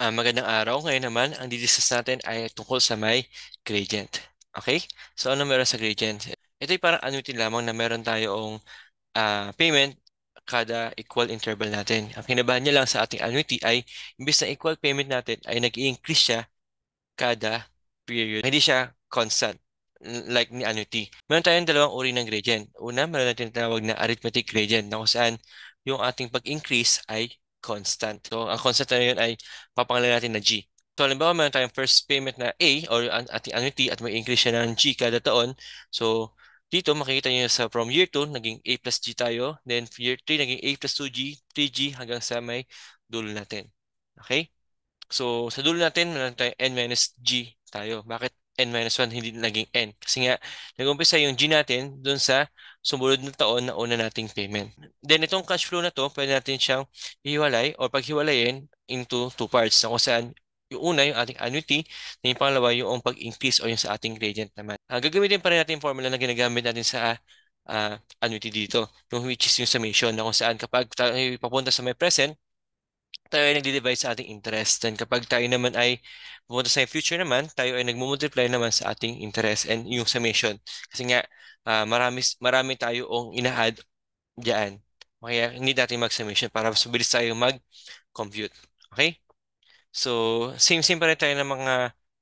Uh, magandang araw. Ngayon naman, ang didiscuss natin ay tungkol sa may gradient. Okay? So, ano meron sa gradient? Ito ay parang annuity lamang na meron tayong uh, payment kada equal interval natin. Ang kinabahan niya lang sa ating annuity ay imbis na equal payment natin ay nag-i-increase siya kada period. Hindi siya constant like ni annuity. Meron tayong dalawang uri ng gradient. Una, meron natin tinatawag na arithmetic gradient na kung saan yung ating pag-increase ay constant. So, ang constant na yun ay papangalan natin na G. So, halimbawa, meron tayong first payment na A or ating annuity at may increase siya ng G kada taon. So, dito makikita nyo sa from year 2, naging A plus G tayo. Then year 3, naging A plus 2G, 3G hanggang sa may dulo natin. Okay? So, sa dulo natin, meron tayong N minus G tayo. Bakit n minus 1 hindi naging n. Kasi nga, nag-umpisa yung G natin doon sa sumunod na taon na una nating payment. Then itong cash flow na to, pwede natin siyang ihiwalay or paghiwalayin into two parts na kung saan yung una, yung ating annuity, na yung pangalawa, yung pag-increase o yung sa ating gradient naman. Uh, gagamitin pa rin natin yung formula na ginagamit natin sa uh, annuity dito, yung which is yung summation na kung saan kapag papunta sa may present, tayo ay nagdi-divide sa ating interest. And kapag tayo naman ay pumunta sa future naman, tayo ay nagmumultiply naman sa ating interest and yung summation. Kasi nga, uh, marami, marami tayo ang ina-add dyan. Kaya hindi natin mag-summation para mas mabilis tayo mag-compute. Okay? So, same-same pa rin tayo ng mga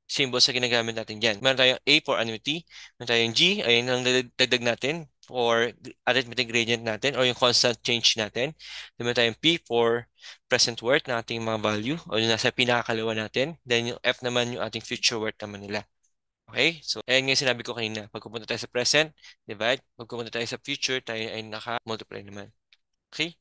symbols na ginagamit natin dyan. Meron tayong A for annuity, meron tayong G, ayun lang dagdag natin or arithmetic gradient natin or yung constant change natin. Naman tayong P for present worth na ating mga value o yung nasa pinakakalawa natin. Then yung F naman yung ating future worth naman nila. Okay? So, ayan nga sinabi ko kanina. Pag pumunta tayo sa present, divide. Pag pumunta tayo sa future, tayo ay naka-multiply naman. Okay?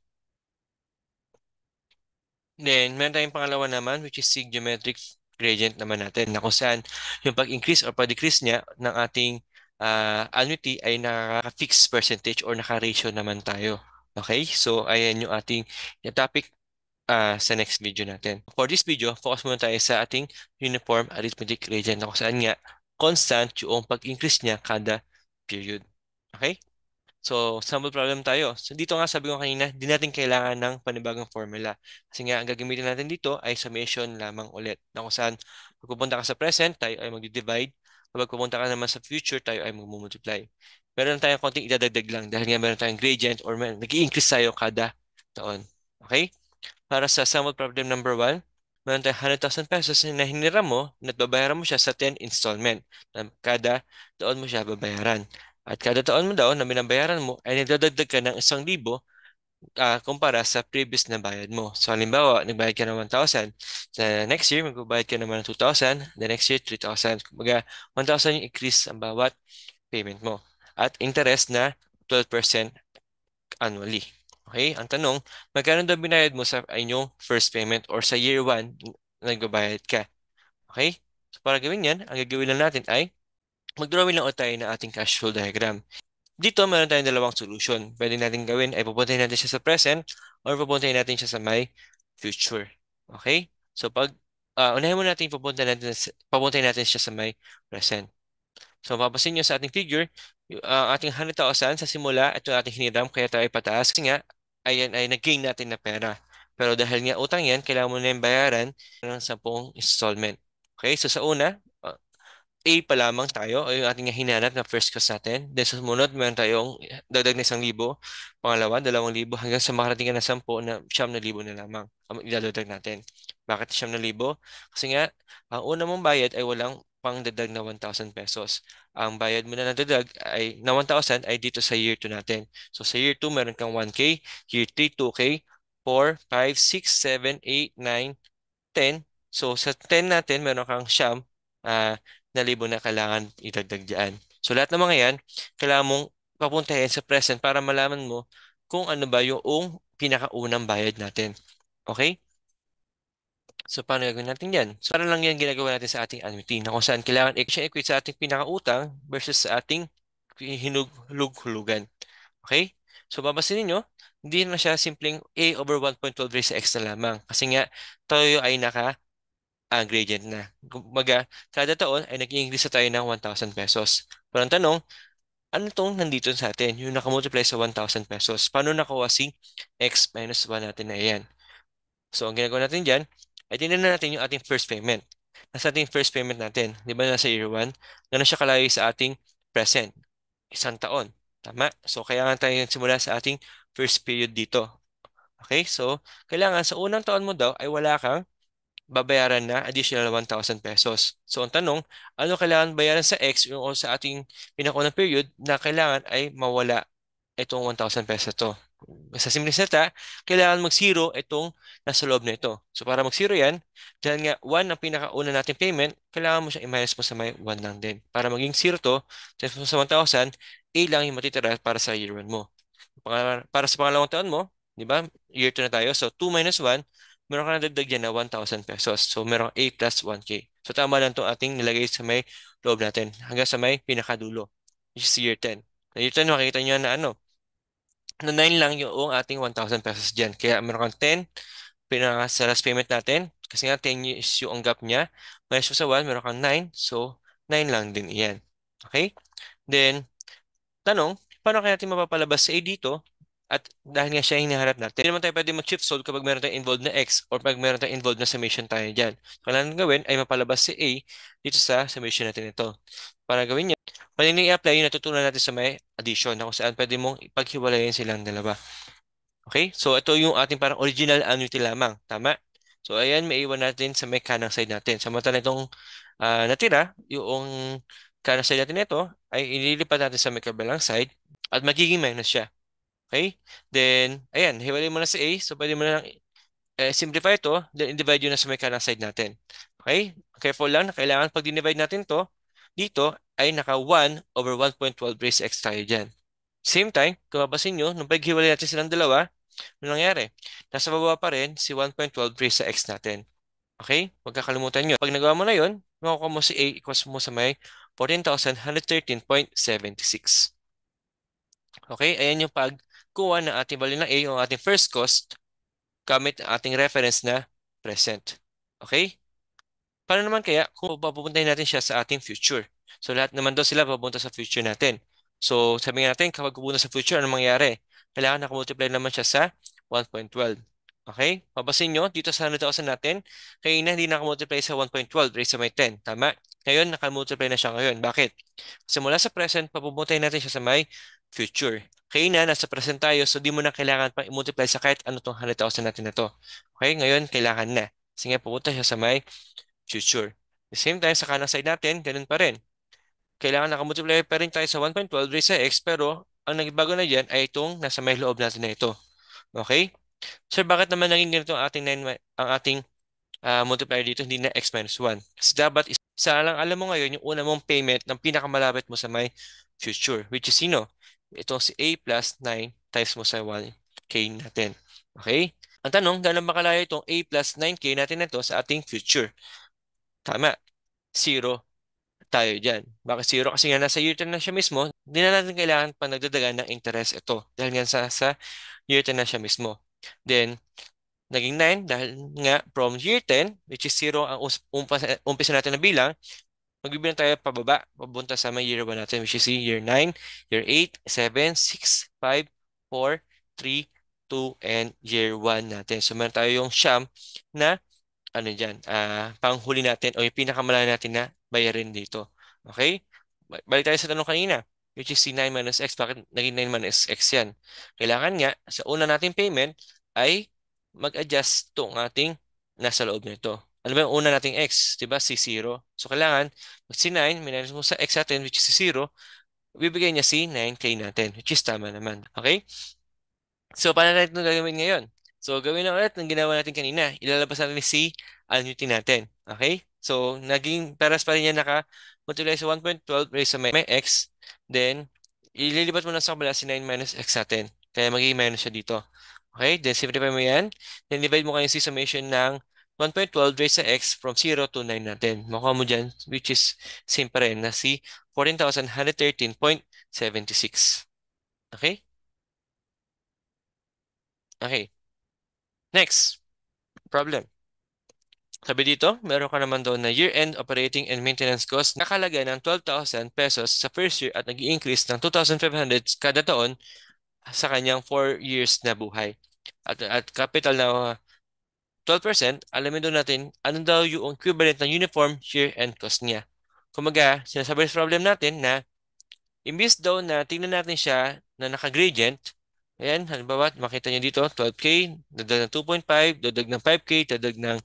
Then, meron tayong pangalawa naman, which is geometric gradient naman natin, na kung saan yung pag-increase or pag-decrease niya ng ating uh, annuity ay naka-fixed percentage or naka-ratio naman tayo. Okay? So, ayan yung ating topic uh, sa next video natin. For this video, focus muna tayo sa ating uniform arithmetic gradient na kung saan nga constant yung pag-increase niya kada period. Okay? So, sample problem tayo. So, dito nga sabi ko kanina, di natin kailangan ng panibagong formula. Kasi nga, ang gagamitin natin dito ay summation lamang ulit. Na kung saan, pag ka sa present, tayo ay magdi-divide Kapag pumunta ka naman sa future, tayo ay magmumultiply. Meron tayong konting idadagdag lang dahil nga meron tayong gradient or nag i increase tayo kada taon. Okay? Para sa sample problem number 1, meron tayong 100,000 pesos na hiniram mo at babayaran mo siya sa 10 installment. Kada taon mo siya babayaran. At kada taon mo daw na binabayaran mo ay nagdadagdag ka ng 1,000 uh, kumpara sa previous na bayad mo. So halimbawa, nagbayad ka ng 1,000. Sa next year, magbabayad ka naman ng 2,000. The next year, 3,000. Kumbaga, 1,000 yung increase ang bawat payment mo. At interest na 12% annually. Okay? Ang tanong, magkano daw binayad mo sa inyong first payment or sa year 1 nagbabayad ka? Okay? So para gawin yan, ang gagawin lang natin ay mag-drawing lang tayo ng ating cash flow diagram. Dito, meron tayong dalawang solution. Pwede natin gawin ay pupuntahin natin siya sa present or pupuntahin natin siya sa may future. Okay? So, pag uh, unahin mo natin pupuntahin natin, pupuntahin natin siya sa may present. So, mapapasin nyo sa ating figure, uh, ating 100,000 sa simula, ito ating hiniram, kaya tayo ipataas. Kasi nga, ayan ay nag-gain natin na pera. Pero dahil nga utang yan, kailangan mo na yung bayaran ng 10 installment. Okay, so sa una, A pa lamang tayo o yung ating hinanap na first class natin. Then sumunod, meron tayong dagdag na isang libo. Pangalawa, dalawang libo hanggang sa makarating ka na sampo na siyam na libo na lamang ang idadagdag natin. Bakit siyam na libo? Kasi nga, ang una mong bayad ay walang pangdagdag na 1,000 pesos. Ang bayad mo na nadagdag ay, na 1,000 ay dito sa year 2 natin. So sa year 2, meron kang 1K, year 3, 2K, 4, 5, 6, 7, 8, 9, 10. So sa 10 natin, meron kang siyam. Uh, na libo na kailangan idagdag dyan. So lahat ng mga yan, kailangan mong papuntahin sa present para malaman mo kung ano ba yung pinakaunang bayad natin. Okay? So, paano gagawin natin yan? So, para ano lang yan ginagawa natin sa ating annuity na kung saan kailangan exchange equate sa ating pinakautang versus sa ating hinulog Okay? So, babasin ninyo, hindi na siya simpleng A over 1.12 raised sa X na lamang. Kasi nga, tayo ay naka ang ah, gradient na. Kumbaga, kada taon ay nag-increase na tayo ng 1,000 pesos. Pero ang tanong, ano itong nandito sa atin? Yung nakamultiply sa 1,000 pesos. Paano nakuha si x minus 1 natin na yan? So, ang ginagawa natin dyan, ay tinan na natin yung ating first payment. Nasa ating first payment natin, di ba nasa year 1, ganun siya kalayo sa ating present. Isang taon. Tama? So, kailangan tayo simula sa ating first period dito. Okay? So, kailangan sa unang taon mo daw ay wala kang babayaran na additional 1,000 pesos. So ang tanong, ano kailangan bayaran sa X yung o sa ating pinakunang period na kailangan ay mawala itong 1,000 pesos to. Sa simple salita, kailangan mag-zero itong nasa loob na ito. So para mag-zero yan, dahil nga 1 ang pinakauna nating payment, kailangan mo siya i-minus mo sa may 1 lang din. Para maging 0 to, sa 1,000, A lang yung matitira para sa year 1 mo. Para, para sa pangalawang taon mo, di ba? Year 2 na tayo. So 2 minus 1, meron ka na dagdag dyan na 1,000 pesos. So, meron 8 plus 1K. So, tama lang itong ating nilagay sa may loob natin hanggang sa may pinakadulo, which is year 10. Na year 10, makikita nyo na ano, na 9 lang yung ating 1,000 pesos dyan. Kaya meron kang 10, pinaka sa last payment natin, kasi nga 10 years yung ang gap niya. Minus sa 1, meron kang 9, so 9 lang din iyan. Okay? Then, tanong, paano kaya natin mapapalabas sa A dito at dahil nga siya yung hinaharap natin, hindi naman tayo pwede mag-chip solve kapag meron tayong involved na X or pag meron tayong involved na summation tayo dyan. So, kailangan gawin ay mapalabas si A dito sa summation natin ito. Para gawin niya, pwede nang i-apply yung natutunan natin sa may addition na kung saan pwede mong ipaghiwalayin silang dalawa. Okay? So, ito yung ating parang original annuity lamang. Tama? So, ayan, may iwan natin sa may kanang side natin. Samantala itong uh, natira, yung kanang side natin ito, ay ililipat natin sa may kabilang side at magiging minus siya. Okay? Then, ayan, hiwalay mo na si A. So, pwede mo na lang eh, simplify ito, then divide yun na sa may kanang side natin. Okay? Careful lang, kailangan pag dinivide natin to dito ay naka 1 over 1.12 raised x tayo dyan. Same time, kung mabasin nyo, nung paghiwalay natin silang dalawa, ano nangyari? Nasa baba pa rin si 1.12 raised sa x natin. Okay? Huwag kakalimutan nyo. Pag nagawa mo na yun, makukuha mo si A equals mo sa may 14,113.76. Okay? Ayan yung pag kuha ng ating value ng A o ating first cost gamit ang ating reference na present. Okay? Paano naman kaya kung papupuntahin natin siya sa ating future? So lahat naman doon sila papunta sa future natin. So sabi nga natin, kapag pupunta sa future, ano mangyayari? Kailangan nakamultiply naman siya sa 1.12. Okay? Pabasin nyo, dito sa 100,000 natin, kayo na hindi nakamultiply sa 1.12 raised to may 10. Tama? Ngayon, nakamultiply na siya ngayon. Bakit? Kasi mula sa present, papupuntahin natin siya sa may future. Okay na, nasa present tayo, so di mo na kailangan pang i-multiply sa kahit ano tong 100,000 natin na to. Okay, ngayon kailangan na. Kasi nga pumunta siya sa may future. The same time, sa kanang side natin, ganun pa rin. Kailangan nakamultiply pa rin tayo sa 1.12 raised sa x, pero ang nagbago na dyan ay itong nasa may loob natin na ito. Okay? Sir, bakit naman naging ganito ang ating, nine, ang ating uh, multiplier dito, hindi na x minus 1? Kasi dapat isa lang alam mo ngayon yung una mong payment ng pinakamalapit mo sa may future, which is sino? Ito si A plus 9 times mo sa 1K natin. Okay? Ang tanong, gano'n makalayo itong A plus 9K natin na ito sa ating future? Tama. Zero tayo dyan. Bakit zero? Kasi nga nasa year 10 na siya mismo, hindi na natin kailangan pa nagdadagan ng interest ito. Dahil nga sa, sa year 10 na siya mismo. Then, naging 9 dahil nga from year 10, which is 0 ang umpisa natin na bilang, magbibilang tayo pababa, papunta sa may year 1 natin, which is year 9, year 8, 7, 6, 5, 4, 3, 2, and year 1 natin. So meron tayo yung sham na ano dyan, uh, panghuli natin o yung pinakamalala natin na bayarin dito. Okay? Balik tayo sa tanong kanina, which is C9 minus X. Bakit naging 9 minus X yan? Kailangan nga, sa una nating payment ay mag-adjust itong ating nasa loob nito. Alam mo yung una nating x, di ba? Si 0. So, kailangan, pag si 9, minus mo sa x natin, which is si 0, bibigay niya si 9k natin, which is tama naman. Okay? So, paano natin ito gagawin ngayon? So, gawin na ulit ng ginawa natin kanina. Ilalabas natin si annuity natin. Okay? So, naging paras pa rin niya naka multiply sa 1.12 raised sa may, may x. Then, ililipat mo na sa kabila si 9 minus x natin. Kaya magiging minus siya dito. Okay? Then, simplify mo yan. Then, divide mo kayo si summation ng 1.12 raised sa x from 0 to 9 natin. Makuha mo dyan, which is same pa rin na si 14,113.76. Okay? Okay. Next, problem. Sabi dito, meron ka naman doon na year-end operating and maintenance cost nakalaga ng 12,000 pesos sa first year at nag increase ng 2,500 kada taon sa kanyang 4 years na buhay. At, at capital na 12%, alamin doon natin ano daw yung equivalent ng uniform shear and cost niya. Kumaga, sinasabi sa problem natin na imbis daw na tingnan natin siya na naka-gradient, ayan, halimbawa, makita niyo dito, 12K, dadag ng 2.5, dadag ng 5K, dadag ng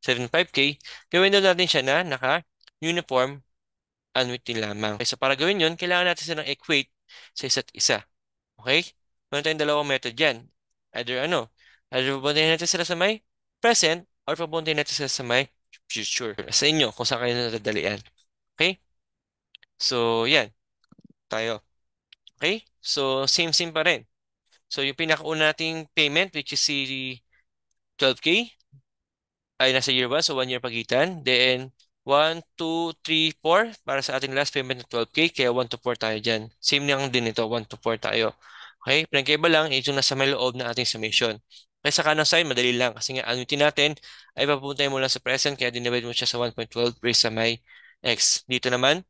7.5K, gawin daw natin siya na naka-uniform annuity lamang. Okay, so para gawin yun, kailangan natin silang equate sa isa't isa. Okay? Meron tayong dalawang method dyan. Either ano, either pupuntahin natin sila sa may present or papunta natin sa, sa may future. Sa inyo, kung saan kayo nadadalian. Okay? So, yan. Tayo. Okay? So, same-same pa rin. So, yung pinakauna nating payment, which is si 12K, ay nasa year 1, so 1 year pagitan. Then, 1, 2, 3, 4 para sa ating last payment na 12K. Kaya 1 to 4 tayo dyan. Same lang din ito. 1 to 4 tayo. Okay? Pinagkaiba lang, ito nasa may loob na ating summation. Kaya sa kanan sign, madali lang. Kasi nga, anong natin ay papuntay mo lang sa present, kaya dinivide mo siya sa 1.12 raised sa may x. Dito naman,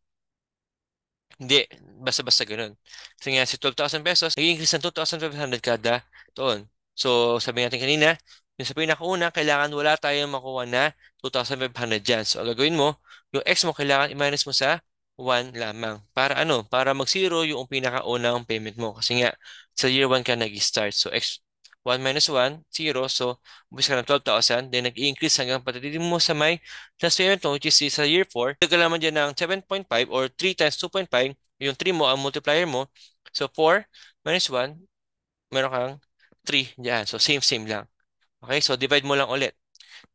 hindi, basta-basta ganun. Kasi nga, si 12,000 pesos, nag-increase ng 2,500 kada toon. So, sabi natin kanina, yung sa pinakauna, kailangan wala tayong makuha na 2,500 dyan. So, ang gagawin mo, yung x mo kailangan i-minus mo sa 1 lamang. Para ano? Para mag-zero yung pinakaunang payment mo. Kasi nga, sa year 1 ka nag-start. So, x 1 minus 1, 0. So, umpisa ka ng 12,000. Then, nag-increase hanggang patititin mo sa may last payment mo, which is sa year 4. Tagal naman dyan ng 7.5 or 3 times 2.5. Yung 3 mo, ang multiplier mo. So, 4 minus 1, meron kang 3 dyan. So, same, same lang. Okay? So, divide mo lang ulit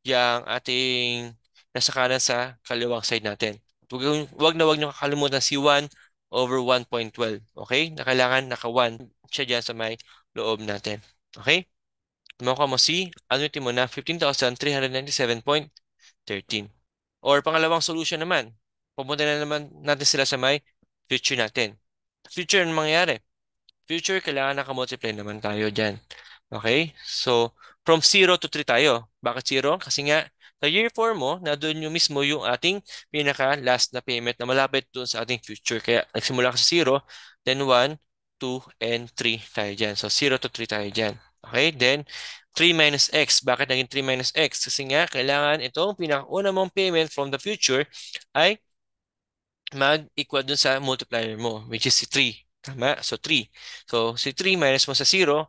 yung ating nasa kanan sa kaliwang side natin. Huwag, huwag na wag nyo kakalimutan si 1 over 1.12. Okay? Na kailangan naka 1 siya dyan sa may loob natin. Okay? Makuha mo si annuity mo na 15,397.13. Or pangalawang solution naman, pumunta na naman natin sila sa may future natin. Future ang mangyayari. Future, kailangan nakamultiply naman tayo dyan. Okay? So, from 0 to 3 tayo. Bakit 0? Kasi nga, sa year 4 mo, na doon yung mismo yung ating pinaka-last na payment na malapit doon sa ating future. Kaya nagsimula ka sa 0, then 1, 2, and 3 tayo dyan. So 0 to 3 tayo dyan. Okay, then 3 minus x. Bakit naging 3 minus x? Kasi nga, kailangan itong pinakauna mong payment from the future ay mag-equal dun sa multiplier mo, which is si 3. Tama? So, 3. So, si 3 minus mo sa 0,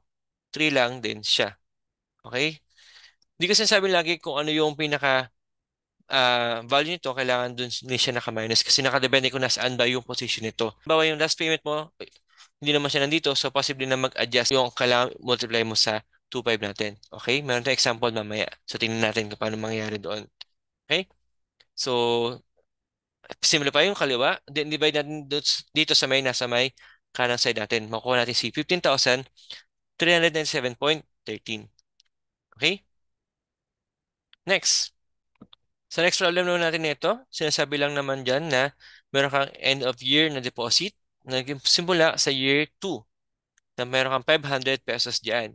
3 lang din siya. Okay? Hindi kasi sinasabi lagi kung ano yung pinaka uh, value nito, kailangan dun siya naka-minus kasi nakadepende kung nasaan ba yung position nito. Bawa yung last payment mo, hindi naman siya nandito, so possibly na mag-adjust yung kailangan multiply mo sa 2.5 natin. Okay? Meron tayong example mamaya. So, tingnan natin kung paano mangyayari doon. Okay? So, pa yung kaliwa. Then, divide natin dito sa may nasa may kanang side natin. Makuha natin si 15,397.13. Okay? Next. Sa next problem naman natin ito, sinasabi lang naman dyan na meron kang end of year na deposit nagsimula sa year 2 na meron kang 500 pesos diyan.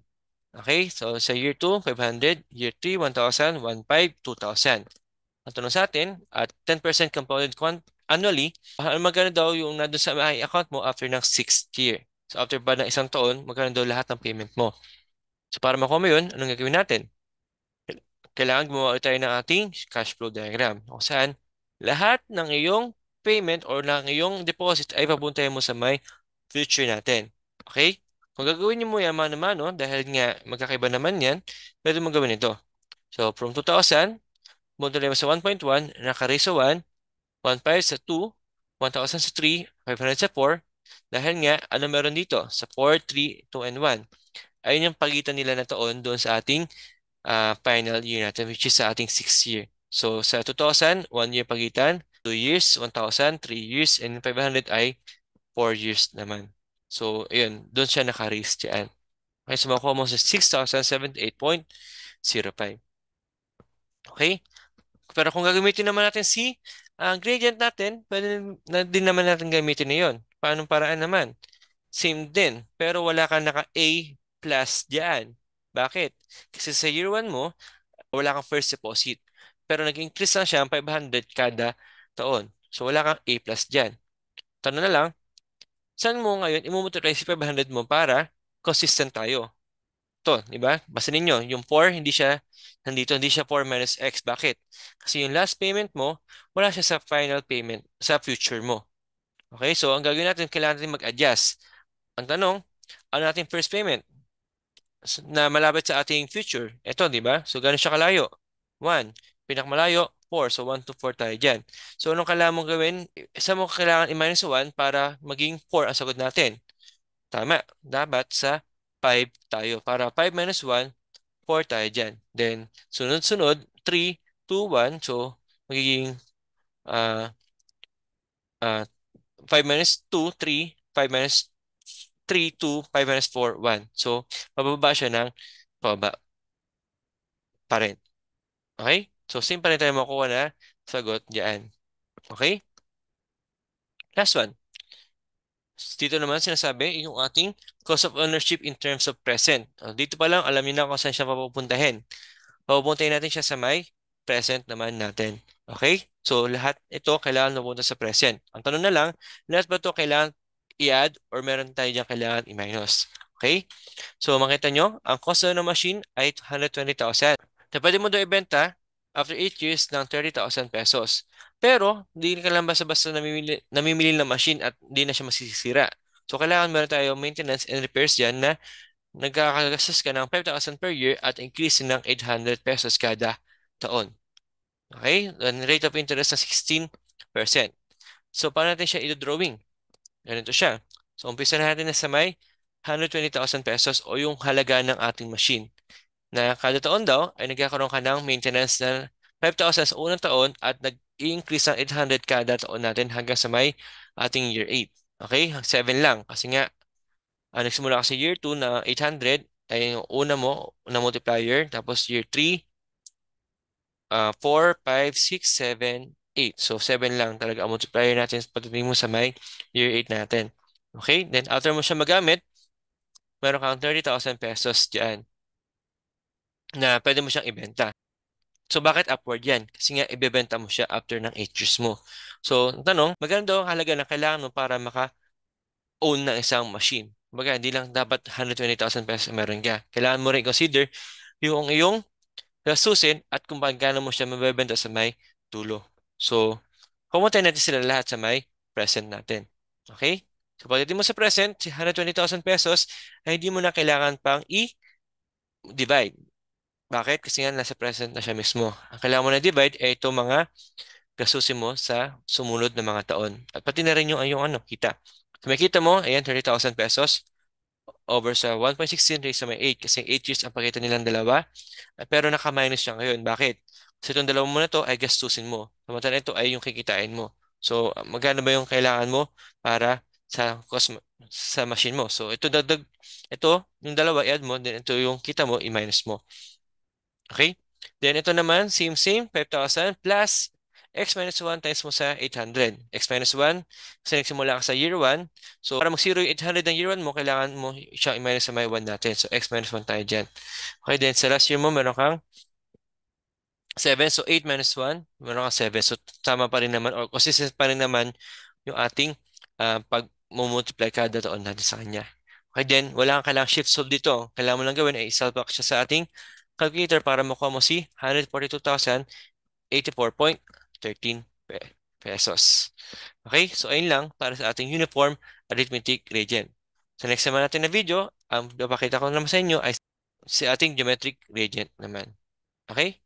Okay? So, sa year 2, 500. Year 3, 1,000. 1,500, 2,000. Ang tanong sa atin, at 10% compounded annually, ah, magkano daw yung nandun sa MI account mo after ng 6th year? So, after ba ng isang taon, magkano daw lahat ng payment mo? So, para makuha mo yun, anong gagawin natin? Kailangan gumawa tayo ng ating cash flow diagram O saan lahat ng iyong payment or ng iyong deposit ay papuntay mo sa may future natin. Okay? Kung gagawin niyo mo yan mano-mano, dahil nga magkakaiba naman yan, pwede mong gawin ito. So, from 2,000, pumunta mo sa 1.1, nakari sa 1, 1.5 sa 2, 1,000 sa 3, 500 sa 4, dahil nga, ano meron dito? Sa 4, 3, 2, and 1. Ayun yung pagitan nila na taon doon sa ating uh, final year natin, which is sa ating 6th year. So, sa 2,000, 1 year pagitan. 2 years, 1,000, 3 years, and 500 ay 4 years naman. So, ayun, doon siya naka-raise dyan. Okay, so makuha mo sa 6,078.05. Okay? Pero kung gagamitin naman natin si uh, gradient natin, pwede na din naman natin gamitin na yun. Paano paraan naman? Same din, pero wala kang naka A plus dyan. Bakit? Kasi sa year 1 mo, wala kang first deposit. Pero nag-increase lang siya ng 500 kada taon. So wala kang A plus dyan. Tanong na lang, saan mo ngayon imumultiply si 500 mo para consistent tayo? Ito, di ba? Basta ninyo, yung 4, hindi siya, nandito, hindi siya 4 minus x. Bakit? Kasi yung last payment mo, wala siya sa final payment, sa future mo. Okay, so ang gagawin natin, kailangan natin mag-adjust. Ang tanong, ano natin first payment? na malapit sa ating future. Ito, di ba? So, gano'n siya kalayo? 1. Pinakamalayo, 4. So 1 to 4 tayo dyan. So anong kailangan mong gawin? Isa mo kailangan i-minus 1 para maging 4 ang sagot natin. Tama. Dapat sa 5 tayo. Para 5 minus 1, 4 tayo dyan. Then sunod-sunod, 3, 2, 1. So magiging uh, uh, 5 minus 2, 3. 5 minus 3, 2, 5 minus 4, 1. So, mababa siya ng pababa pa rin. Okay? So, same pa rin tayo makuha na sagot dyan. Okay? Last one. dito naman sinasabi yung ating cost of ownership in terms of present. Ah, dito pa lang, alam niyo na kung saan siya papupuntahin. Papupuntahin natin siya sa may present naman natin. Okay? So, lahat ito kailangan napunta sa present. Ang tanong na lang, lahat ba ito kailangan i-add or meron tayo dyan kailangan i-minus? Okay? So, makita nyo, ang cost ng machine ay 120,000. Na pwede mo doon ibenta after 8 years ng 30,000 pesos. Pero, hindi ka lang basta-basta namimili, namimili ng machine at hindi na siya masisira. So, kailangan meron tayo maintenance and repairs dyan na nagkakagastos ka ng 5,000 per year at increase ng 800 pesos kada taon. Okay? And rate of interest na 16%. So, paano natin siya i-drawing? Ganito siya. So, umpisa natin na sa may 120,000 pesos o yung halaga ng ating machine na kada taon daw ay nagkakaroon ka ng maintenance ng 5,000 sa unang taon at nag-increase ng 800 kada taon natin hanggang sa may ating year 8. Okay? 7 lang kasi nga uh, nagsimula ka sa year 2 na 800 ay yung una mo na multiplier tapos year 3 uh, 4, 5, 6, 7, 8. So 7 lang talaga ang multiplier natin pagdating mo sa may year 8 natin. Okay? Then after mo siya magamit, meron kang 30,000 pesos diyan na pwede mo siyang ibenta. So bakit upward yan? Kasi nga ibebenta mo siya after ng 8 years mo. So tanong, magkano daw ang halaga na kailangan mo para maka-own ng isang machine? Kumbaga, hindi lang dapat 120,000 pesos meron ka. Kailangan mo rin consider yung iyong rasusin at kung paano mo siya mabebenta sa may tulo. So, pumunta natin sila lahat sa may present natin. Okay? So, pagdating mo sa present, 120,000 pesos ay hindi mo na kailangan pang i-divide. Bakit? Kasi nga nasa present na siya mismo. Ang kailangan mo na divide ay itong mga gasusin mo sa sumunod na mga taon. At pati na rin yung, yung ano, kita. So may kita mo, ayan, 30,000 pesos over sa 1.16 raised sa may 8 kasi 8 years ang pakita nilang dalawa. Pero naka-minus siya ngayon. Bakit? Kasi itong dalawa mo na to ay gastusin mo. Samantala ito ay yung kikitain mo. So, magkano ba yung kailangan mo para sa cost sa machine mo? So, ito dagdag ito, yung dalawa i-add mo, then ito yung kita mo i-minus mo. Okay? Then ito naman, same same, 5,000 plus x minus 1 times mo sa 800. x minus 1, kasi nagsimula ka sa year 1. So, para mag-0 yung 800 ng year 1 mo, kailangan mo siya i-minus sa my 1 natin. So, x minus 1 tayo dyan. Okay, then sa last year mo, meron kang 7. So, 8 minus 1, meron kang 7. So, tama pa rin naman, or consistent pa rin naman yung ating uh, pag-multiply kada taon natin sa kanya. Okay, then, wala kang kailangang shift solve dito. Kailangan mo lang gawin ay isalpak siya sa ating calculator para makuha mo si 142,084.13 pesos. Okay? So, ayun lang para sa ating uniform arithmetic gradient. Sa next naman natin na video, ang um, papakita ko naman sa inyo ay si ating geometric gradient naman. Okay?